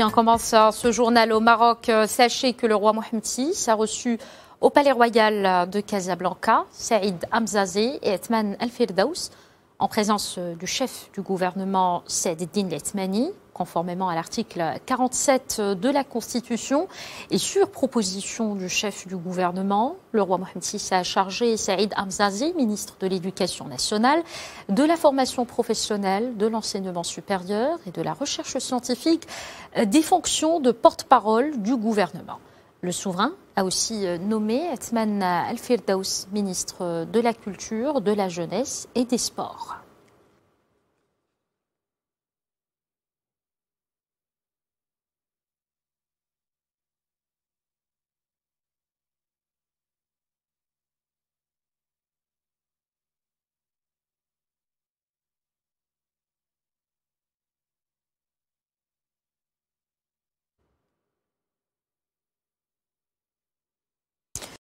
on commence euh, ce journal au Maroc. Euh, sachez que le roi Mohamed VI a reçu au Palais Royal euh, de Casablanca Saïd Amzazé et Etman al Firdaus en présence du chef du gouvernement Saïd Din Letmani, conformément à l'article 47 de la Constitution. Et sur proposition du chef du gouvernement, le roi Mohamed VI a chargé Saïd Amzazi, ministre de l'Éducation nationale, de la formation professionnelle, de l'enseignement supérieur et de la recherche scientifique des fonctions de porte-parole du gouvernement. Le souverain a aussi euh, nommé Etman Al-Firdaus, ministre de la Culture, de la Jeunesse et des Sports.